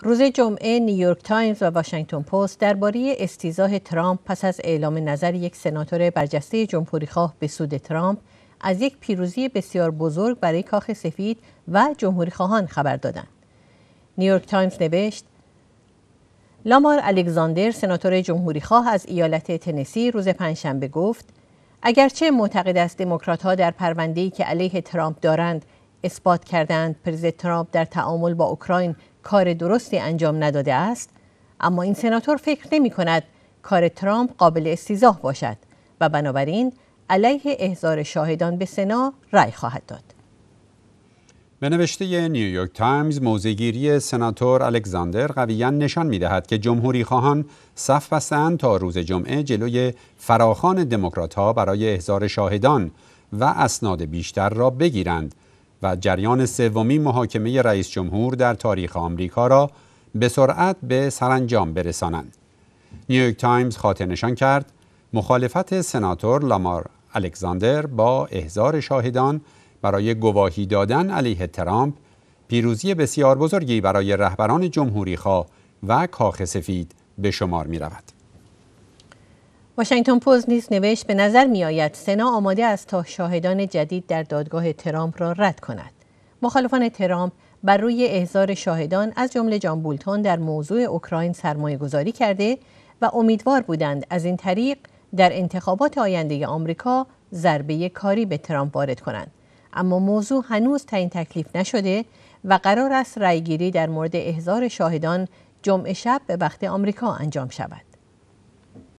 روز جمعه نیویورک تایمز و واشنگتن پست درباره استیزاه ترامپ پس از اعلام نظر یک سناتور برجسته جمهوریخواه به سود ترامپ از یک پیروزی بسیار بزرگ برای کاخ سفید و جمهوریخواهان خبر دادند. نیویورک تایمز نوشت لامار الکساندر سناتور جمهوریخواه از ایالت تنسی روز پنجشنبه گفت اگرچه معتقد است ها در پرونده‌ای که علیه ترامپ دارند اثبات کردند پرزیدنت ترامپ در تعامل با اوکراین کار درستی انجام نداده است اما این سناتور فکر نمی کند کار ترامپ قابل استیزاه باشد و بنابراین علیه احضار شاهدان به سنا رأی خواهد داد. به نوشته نیویورک تایمز موزگیری سناتور الکساندر قویا نشان می دهد که جمهوری خواهان صف بستند تا روز جمعه جلوی فراخان دموکرات ها برای احضار شاهدان و اسناد بیشتر را بگیرند و جریان سومی محاکمه رئیس جمهور در تاریخ آمریکا را به سرعت به سرانجام برسانند. نیویورک تایمز خاطر نشان کرد مخالفت سناتور لامار الکساندر با احضار شاهدان برای گواهی دادن علیه ترامپ پیروزی بسیار بزرگی برای رهبران جمهوری خواه و کاخ سفید به شمار می رود. واشنگتن پوز نیز نوشت به نظر می آید سنا آماده است تا شاهدان جدید در دادگاه ترامپ را رد کند مخالفان ترامپ بر روی احضار شاهدان از جمله جان بولتون در موضوع اوکراین سرمایه گذاری کرده و امیدوار بودند از این طریق در انتخابات آینده آمریکا ضربه کاری به ترامپ وارد کنند اما موضوع هنوز تعیین تکلیف نشده و قرار است رأیگیری در مورد احضار شاهدان جمعه شب به وقت آمریکا انجام شود